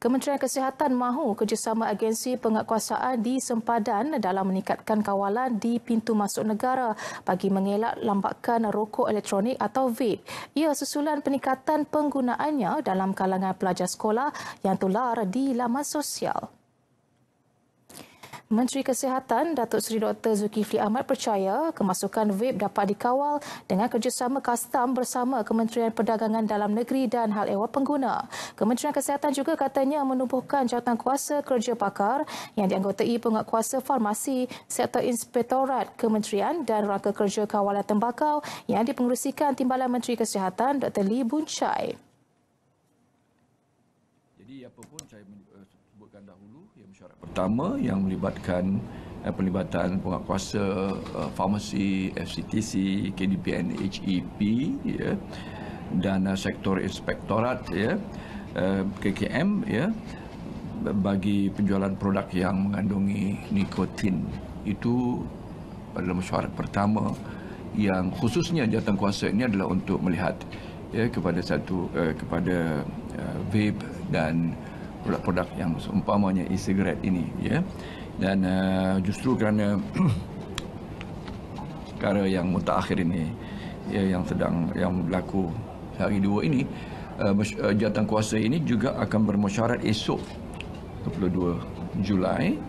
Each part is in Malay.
Kementerian Kesihatan mahu kerjasama agensi penguatkuasaan di sempadan dalam meningkatkan kawalan di pintu masuk negara bagi mengelak lambakan rokok elektronik atau vape. Ia susulan peningkatan penggunaannya dalam kalangan pelajar sekolah yang tular di laman sosial. Menteri Kesihatan Datuk Seri Dr. Zulkifli Ahmad percaya kemasukan vape dapat dikawal dengan kerjasama kastam bersama Kementerian Perdagangan Dalam Negeri dan Hal Ehwal Pengguna. Kementerian Kesihatan juga katanya menubuhkan kuasa kerja pakar yang dianggotai kuasa farmasi, sektor inspektorat kementerian dan rangka kerja kawalan tembakau yang dipengerusikan Timbalan Menteri Kesihatan Dr. Lee Bunchai. Jadi apa pun saya eh, sebutkan dahulu yang syarat pertama yang melibatkan eh, pelibatan kuasa eh, farmasi FCTC, KDPN, HEP ya dan eh, sektor inspektorat ya eh, KKM ya bagi penjualan produk yang mengandungi nikotin itu adalah mesyuarat pertama yang khususnya jatuh kuasa ini adalah untuk melihat ya kepada satu eh, kepada eh, vape dan produk-produk yang seumpamanya e-cigarette ini ya dan uh, justru kerana perkara yang mutakhir ini ya, yang sedang yang berlaku hari dua ini uh, uh jawatan kuasa ini juga akan bermusyarat esok 22 Julai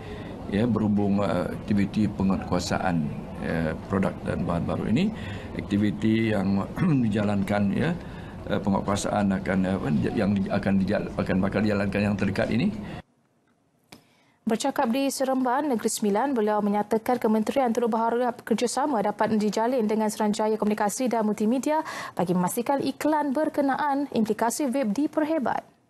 ya berhubung uh, aktiviti penguatkuasaan uh, produk dan bahan baru ini aktiviti yang dijalankan ya Eh, penguasaan akan eh, yang akan akan bakal dijalankan yang terdekat ini. Bercakap di Seremban, Negeri Sembilan, beliau menyatakan Kementerian Teruk berharap kerjasama dapat dijalin dengan Seranjaya Komunikasi dan Multimedia bagi memastikan iklan berkenaan implikasi web diperhebat.